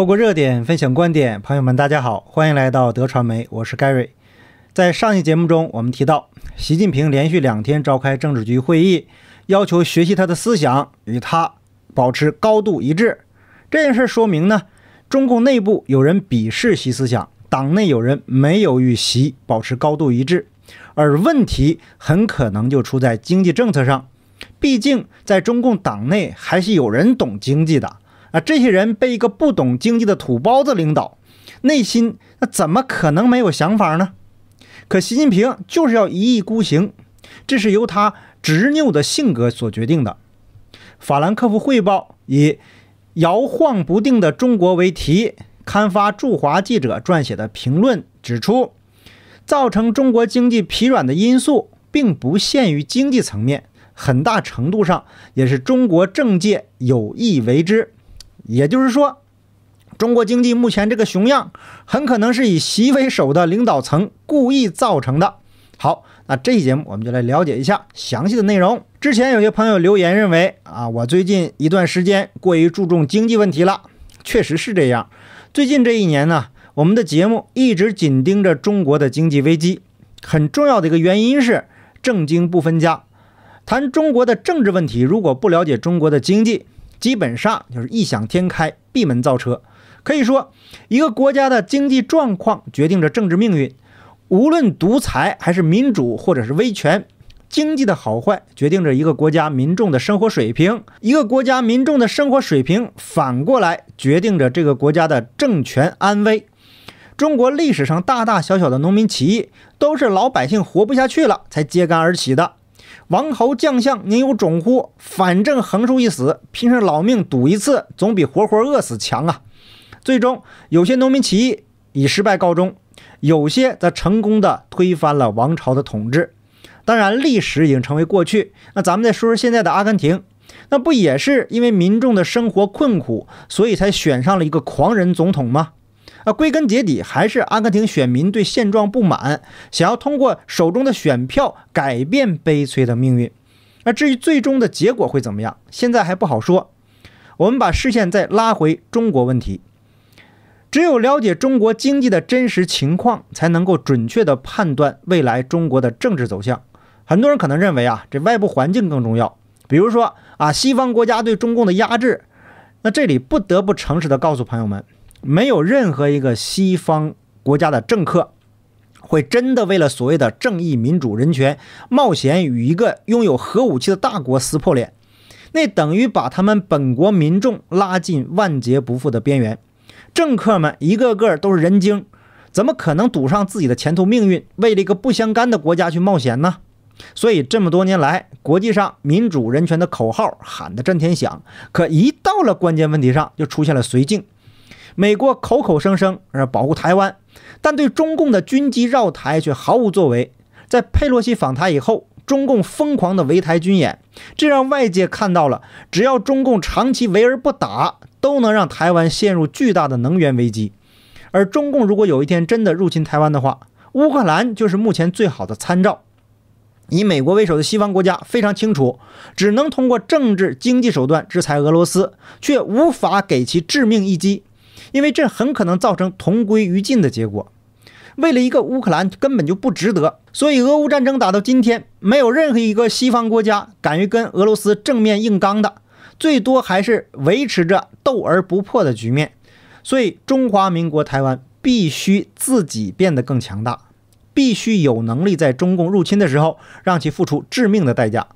透过热点分享观点，朋友们，大家好，欢迎来到德传媒，我是 Gary。在上一节目中，我们提到，习近平连续两天召开政治局会议，要求学习他的思想，与他保持高度一致。这件事说明呢，中共内部有人鄙视习思想，党内有人没有与习保持高度一致，而问题很可能就出在经济政策上。毕竟，在中共党内还是有人懂经济的。啊，这些人被一个不懂经济的土包子领导，内心那怎么可能没有想法呢？可习近平就是要一意孤行，这是由他执拗的性格所决定的。法兰克福汇报以“摇晃不定的中国”为题刊发驻华记者撰写的评论，指出，造成中国经济疲软的因素并不限于经济层面，很大程度上也是中国政界有意为之。也就是说，中国经济目前这个熊样，很可能是以习为首的领导层故意造成的。好，那这期节目我们就来了解一下详细的内容。之前有些朋友留言认为啊，我最近一段时间过于注重经济问题了，确实是这样。最近这一年呢，我们的节目一直紧盯着中国的经济危机。很重要的一个原因是，政经不分家，谈中国的政治问题如果不了解中国的经济。基本上就是异想天开、闭门造车。可以说，一个国家的经济状况决定着政治命运。无论独裁还是民主，或者是威权，经济的好坏决定着一个国家民众的生活水平。一个国家民众的生活水平，反过来决定着这个国家的政权安危。中国历史上大大小小的农民起义，都是老百姓活不下去了才揭竿而起的。王侯将相，宁有种乎？反正横竖一死，拼上老命赌一次，总比活活饿死强啊！最终，有些农民起义以失败告终，有些则成功的推翻了王朝的统治。当然，历史已经成为过去。那咱们再说说现在的阿根廷，那不也是因为民众的生活困苦，所以才选上了一个狂人总统吗？啊，归根结底还是阿根廷选民对现状不满，想要通过手中的选票改变悲催的命运。那至于最终的结果会怎么样，现在还不好说。我们把视线再拉回中国问题，只有了解中国经济的真实情况，才能够准确地判断未来中国的政治走向。很多人可能认为啊，这外部环境更重要，比如说啊，西方国家对中共的压制。那这里不得不诚实的告诉朋友们。没有任何一个西方国家的政客会真的为了所谓的正义、民主、人权冒险与一个拥有核武器的大国撕破脸，那等于把他们本国民众拉进万劫不复的边缘。政客们一个个都是人精，怎么可能赌上自己的前途命运，为了一个不相干的国家去冒险呢？所以这么多年来，国际上民主、人权的口号喊得震天响，可一到了关键问题上，就出现了绥靖。美国口口声声呃保护台湾，但对中共的军机绕台却毫无作为。在佩洛西访台以后，中共疯狂的围台军演，这让外界看到了，只要中共长期围而不打，都能让台湾陷入巨大的能源危机。而中共如果有一天真的入侵台湾的话，乌克兰就是目前最好的参照。以美国为首的西方国家非常清楚，只能通过政治经济手段制裁俄罗斯，却无法给其致命一击。因为这很可能造成同归于尽的结果，为了一个乌克兰根本就不值得。所以，俄乌战争打到今天，没有任何一个西方国家敢于跟俄罗斯正面硬刚的，最多还是维持着斗而不破的局面。所以，中华民国台湾必须自己变得更强大，必须有能力在中共入侵的时候让其付出致命的代价。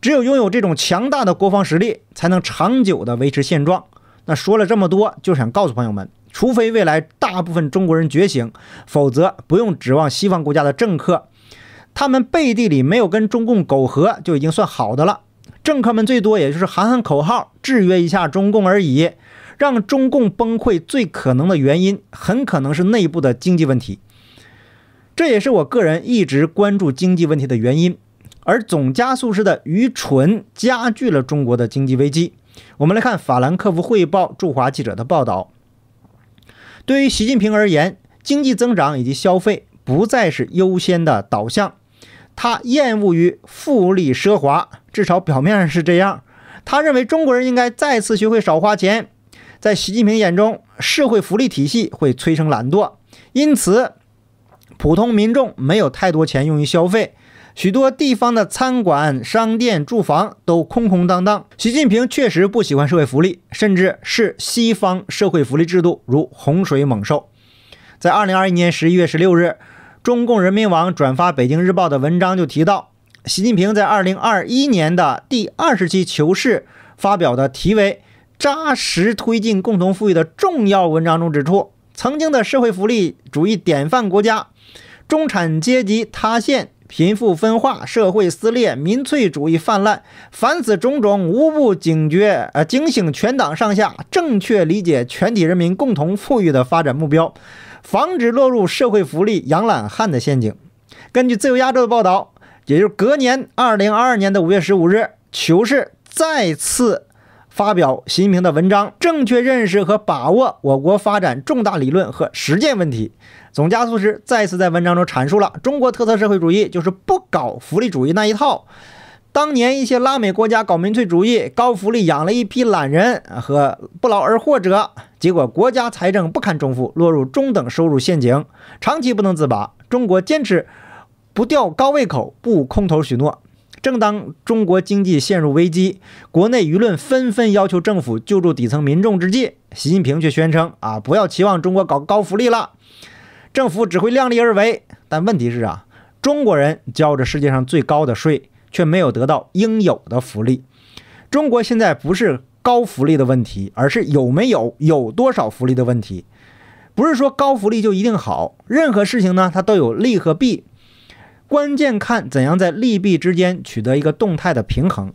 只有拥有这种强大的国防实力，才能长久地维持现状。那说了这么多，就想告诉朋友们，除非未来大部分中国人觉醒，否则不用指望西方国家的政客，他们背地里没有跟中共苟合就已经算好的了。政客们最多也就是喊喊口号，制约一下中共而已。让中共崩溃最可能的原因，很可能是内部的经济问题。这也是我个人一直关注经济问题的原因。而总加速式的愚蠢加剧了中国的经济危机。我们来看《法兰克福汇报》驻华记者的报道。对于习近平而言，经济增长以及消费不再是优先的导向。他厌恶于富丽奢华，至少表面上是这样。他认为中国人应该再次学会少花钱。在习近平眼中，社会福利体系会催生懒惰，因此普通民众没有太多钱用于消费。许多地方的餐馆、商店、住房都空空荡荡。习近平确实不喜欢社会福利，甚至是西方社会福利制度如洪水猛兽。在二零二一年十一月十六日，中共人民网转发北京日报的文章就提到，习近平在二零二一年的第二十期求是发表的题为《扎实推进共同富裕的重要文章》中指出，曾经的社会福利主义典范国家，中产阶级塌陷。贫富分化、社会撕裂、民粹主义泛滥，凡此种种，无不警觉、呃，警醒全党上下，正确理解全体人民共同富裕的发展目标，防止落入社会福利养懒汉的陷阱。根据《自由亚洲》的报道，也就是隔年二零二二年的五月十五日，球市再次。发表习近平的文章，正确认识和把握我国发展重大理论和实践问题。总加速师再次在文章中阐述了中国特色社会主义就是不搞福利主义那一套。当年一些拉美国家搞民粹主义、高福利，养了一批懒人和不劳而获者，结果国家财政不堪重负，落入中等收入陷阱，长期不能自拔。中国坚持不吊高胃口，不空头许诺。正当中国经济陷入危机，国内舆论纷纷要求政府救助底层民众之际，习近平却宣称：“啊，不要期望中国搞高福利了，政府只会量力而为。”但问题是啊，中国人交着世界上最高的税，却没有得到应有的福利。中国现在不是高福利的问题，而是有没有、有多少福利的问题。不是说高福利就一定好，任何事情呢，它都有利和弊。关键看怎样在利弊之间取得一个动态的平衡。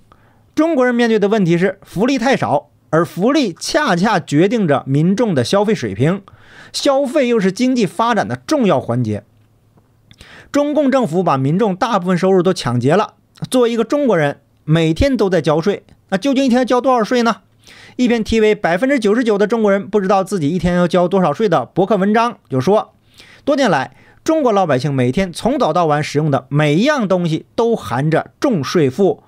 中国人面对的问题是福利太少，而福利恰恰决定着民众的消费水平，消费又是经济发展的重要环节。中共政府把民众大部分收入都抢劫了。作为一个中国人，每天都在交税，那究竟一天要交多少税呢？一篇题为《百分之九十九的中国人不知道自己一天要交多少税》的博客文章就说，多年来。中国老百姓每天从早到晚使用的每一样东西都含着重税负。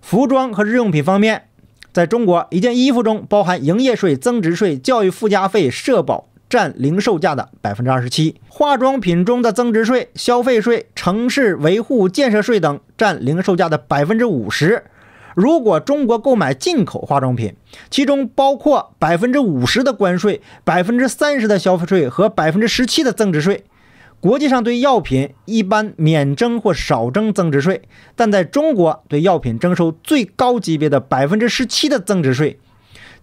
服装和日用品方面，在中国一件衣服中包含营业税、增值税、教育附加费、社保，占零售价的百分之二十七。化妆品中的增值税、消费税、城市维护建设税等占零售价的百分之五十。如果中国购买进口化妆品，其中包括百分之五十的关税、百分之三十的消费税和百分之十七的增值税。国际上对药品一般免征或少征增值税，但在中国对药品征收最高级别的百分之十七的增值税，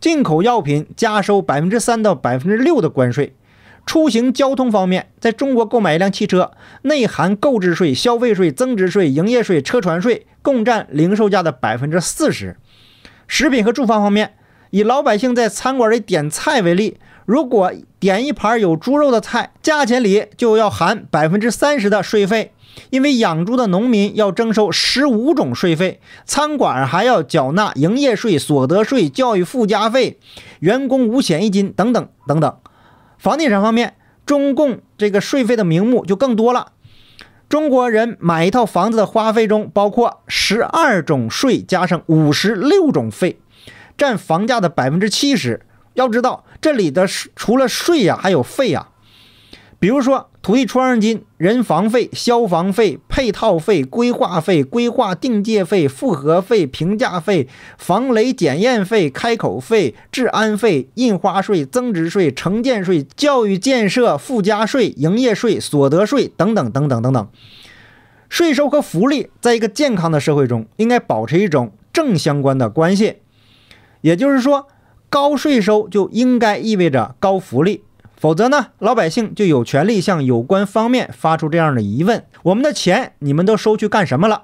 进口药品加收百分之三到百分之六的关税。出行交通方面，在中国购买一辆汽车，内含购置税、消费税、增值税、营业税、车船税，共占零售价的百分之四十。食品和住房方面，以老百姓在餐馆里点菜为例。如果点一盘有猪肉的菜，价钱里就要含百分之三十的税费，因为养猪的农民要征收十五种税费，餐馆还要缴纳营业税、所得税、教育附加费、员工五险一金等等等等。房地产方面，中共这个税费的名目就更多了。中国人买一套房子的花费中包括十二种税加上五十六种费，占房价的百分之七十。要知道，这里的除了税呀，还有费呀，比如说土地出让金、人防费、消防费、配套费、规划费、规划定界费、复核费、评价费、防雷检验费、开口费、治安费、印花税、增值税、城建税、教育建设附加税、营业税、所得税等等等等等等。税收和福利在一个健康的社会中，应该保持一种正相关的关系，也就是说。高税收就应该意味着高福利，否则呢，老百姓就有权利向有关方面发出这样的疑问：我们的钱你们都收去干什么了？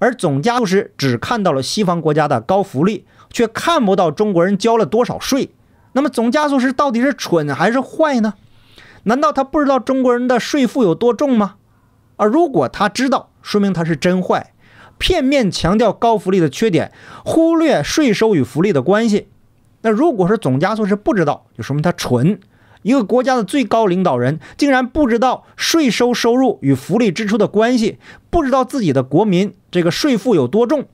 而总加速师只看到了西方国家的高福利，却看不到中国人交了多少税。那么，总加速师到底是蠢还是坏呢？难道他不知道中国人的税负有多重吗？啊，如果他知道，说明他是真坏，片面强调高福利的缺点，忽略税收与福利的关系。那如果说总加速是不知道，就说明他蠢。一个国家的最高领导人竟然不知道税收收入与福利支出的关系，不知道自己的国民这个税负有多重，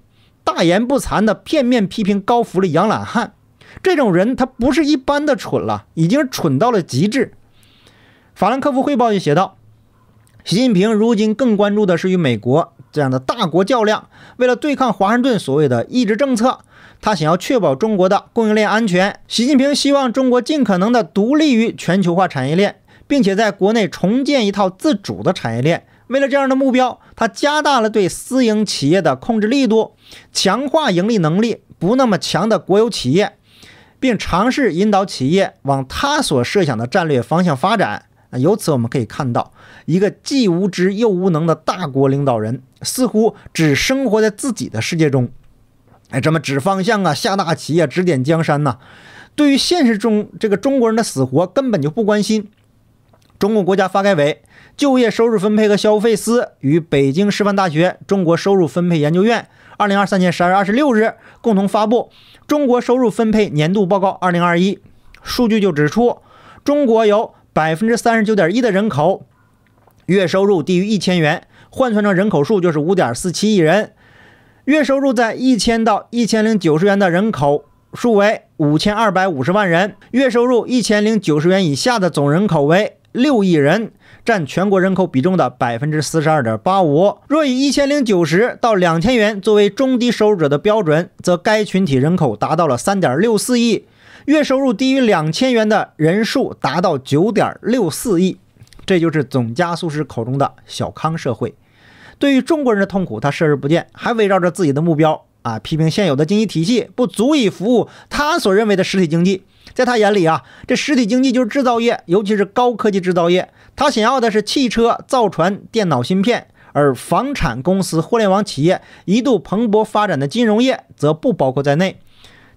大言不惭的片面批评高福利养懒汉，这种人他不是一般的蠢了，已经蠢到了极致。法兰克福汇报就写道：，习近平如今更关注的是与美国这样的大国较量，为了对抗华盛顿所谓的抑制政策。他想要确保中国的供应链安全。习近平希望中国尽可能的独立于全球化产业链，并且在国内重建一套自主的产业链。为了这样的目标，他加大了对私营企业的控制力度，强化盈利能力不那么强的国有企业，并尝试引导企业往他所设想的战略方向发展。由此，我们可以看到，一个既无知又无能的大国领导人似乎只生活在自己的世界中。哎，这么指方向啊，下大棋啊，指点江山呐！对于现实中这个中国人的死活根本就不关心。中国国家发改委就业收入分配和消费司与北京师范大学中国收入分配研究院，二零二三年十二月二十六日共同发布《中国收入分配年度报告（二零二一）》数据就指出，中国有百分之三十九点一的人口月收入低于一千元，换算成人口数就是五点四七亿人。月收入在一千到一千零九十元的人口数为五千二百五十万人，月收入一千零九十元以下的总人口为六亿人，占全国人口比重的百分之四十二点八五。若以一千零九十到两千元作为中低收入者的标准，则该群体人口达到了三点六四亿，月收入低于两千元的人数达到九点六四亿，这就是总加速师口中的小康社会。对于中国人的痛苦，他视而不见，还围绕着自己的目标啊，批评现有的经济体系不足以服务他所认为的实体经济。在他眼里啊，这实体经济就是制造业，尤其是高科技制造业。他想要的是汽车、造船、电脑芯片，而房产公司、互联网企业一度蓬勃发展的金融业则不包括在内。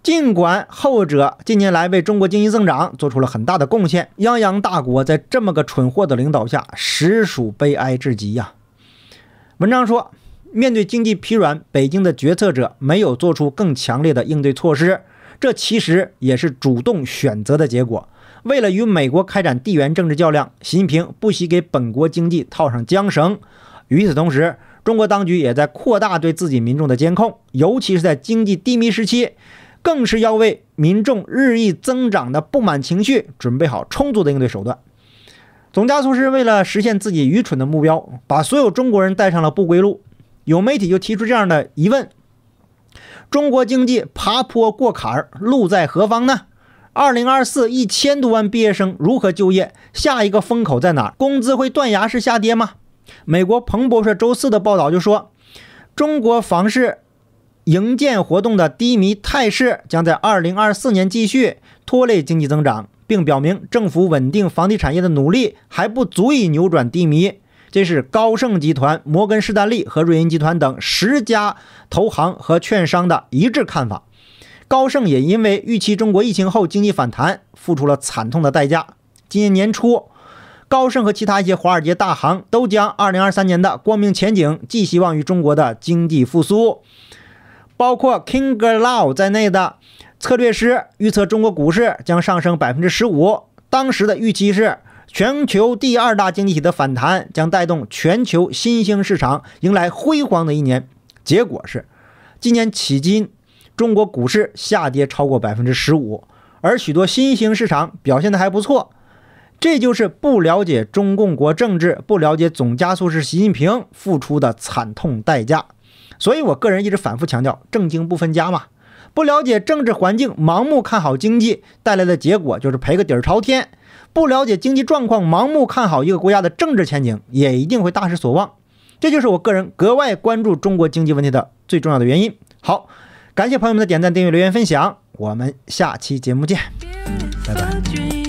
尽管后者近年来为中国经济增长做出了很大的贡献，泱泱大国在这么个蠢货的领导下，实属悲哀至极呀。文章说，面对经济疲软，北京的决策者没有做出更强烈的应对措施，这其实也是主动选择的结果。为了与美国开展地缘政治较量，习近平不惜给本国经济套上缰绳。与此同时，中国当局也在扩大对自己民众的监控，尤其是在经济低迷时期，更是要为民众日益增长的不满情绪准备好充足的应对手段。总加速是为了实现自己愚蠢的目标，把所有中国人带上了不归路。有媒体就提出这样的疑问：中国经济爬坡过坎儿，路在何方呢？2024，1000多万毕业生如何就业？下一个风口在哪儿？工资会断崖式下跌吗？美国彭博社周四的报道就说，中国房市营建活动的低迷态势将在2024年继续拖累经济增长。并表明，政府稳定房地产业的努力还不足以扭转低迷。这是高盛集团、摩根士丹利和瑞银集团等十家投行和券商的一致看法。高盛也因为预期中国疫情后经济反弹，付出了惨痛的代价。今年年初，高盛和其他一些华尔街大行都将二零二三年的光明前景寄希望于中国的经济复苏。包括 Kinger Lau 在内的策略师预测中国股市将上升百分之十五。当时的预期是，全球第二大经济体的反弹将带动全球新兴市场迎来辉煌的一年。结果是，今年迄今中国股市下跌超过百分之十五，而许多新兴市场表现的还不错。这就是不了解中共国政治、不了解总加速式习近平付出的惨痛代价。所以，我个人一直反复强调，政经不分家嘛。不了解政治环境，盲目看好经济带来的结果就是赔个底儿朝天。不了解经济状况，盲目看好一个国家的政治前景，也一定会大失所望。这就是我个人格外关注中国经济问题的最重要的原因。好，感谢朋友们的点赞、订阅、留言、分享。我们下期节目见，拜拜。